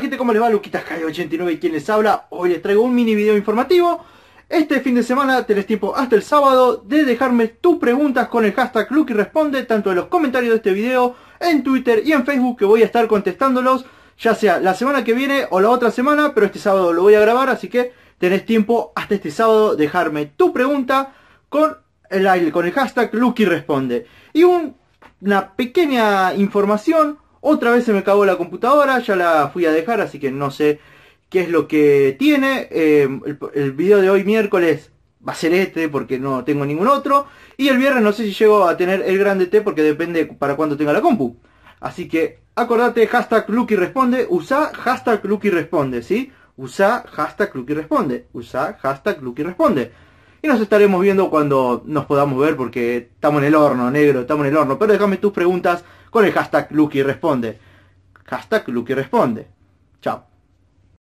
gente, ¿cómo les va? Luquitas Calle 89 quien les habla. Hoy les traigo un mini video informativo. Este fin de semana tenés tiempo hasta el sábado de dejarme tus preguntas con el hashtag luki Responde, tanto en los comentarios de este video, en Twitter y en Facebook, que voy a estar contestándolos, ya sea la semana que viene o la otra semana, pero este sábado lo voy a grabar, así que tenés tiempo hasta este sábado dejarme tu pregunta con el, con el hashtag luki Responde. Y una pequeña información otra vez se me cagó la computadora, ya la fui a dejar, así que no sé qué es lo que tiene. Eh, el, video de hoy miércoles va a ser este porque no tengo ningún otro. Y el viernes no sé si llego a tener el grande T porque depende para cuándo tenga la compu. Así que acordate, hashtag Lucky responde, usa hashtag Lucky responde, ¿sí? Usa hashtag Lucky responde, usa hashtag Lucky responde. Y nos estaremos viendo cuando nos podamos ver porque estamos en el horno, negro, estamos en el horno. Pero déjame tus preguntas con el hashtag Lucky Responde. Hashtag Lucky Responde.